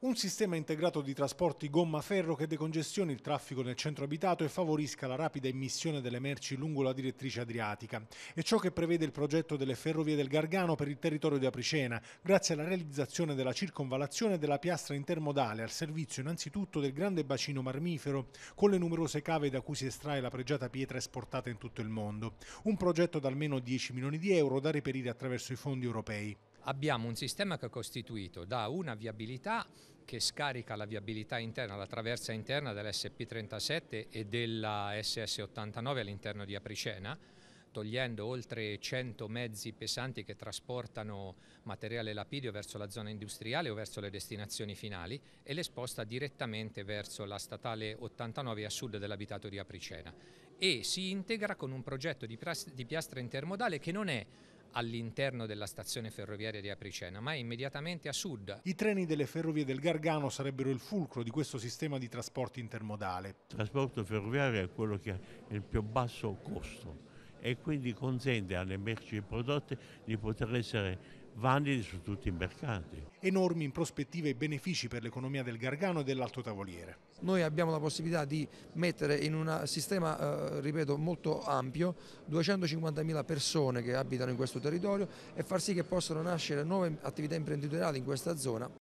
Un sistema integrato di trasporti gomma-ferro che decongestioni il traffico nel centro abitato e favorisca la rapida immissione delle merci lungo la direttrice adriatica. È ciò che prevede il progetto delle ferrovie del Gargano per il territorio di Apricena, grazie alla realizzazione della circonvalazione della piastra intermodale al servizio innanzitutto del grande bacino marmifero, con le numerose cave da cui si estrae la pregiata pietra esportata in tutto il mondo. Un progetto da almeno 10 milioni di euro da reperire attraverso i fondi europei abbiamo un sistema che è costituito da una viabilità che scarica la viabilità interna, la traversa interna dell'SP37 e della SS89 all'interno di Apricena, togliendo oltre 100 mezzi pesanti che trasportano materiale lapidio verso la zona industriale o verso le destinazioni finali e le sposta direttamente verso la statale 89 a sud dell'abitato di Apricena e si integra con un progetto di piastra intermodale che non è all'interno della stazione ferroviaria di Apricena, ma è immediatamente a sud. I treni delle ferrovie del Gargano sarebbero il fulcro di questo sistema di trasporto intermodale. Il trasporto ferroviario è quello che ha il più basso costo e quindi consente alle merci prodotte di poter essere validi su tutti i mercati. Enormi in prospettiva i benefici per l'economia del Gargano e dell'Alto Tavoliere. Noi abbiamo la possibilità di mettere in un sistema, eh, ripeto, molto ampio 250.000 persone che abitano in questo territorio e far sì che possano nascere nuove attività imprenditoriali in questa zona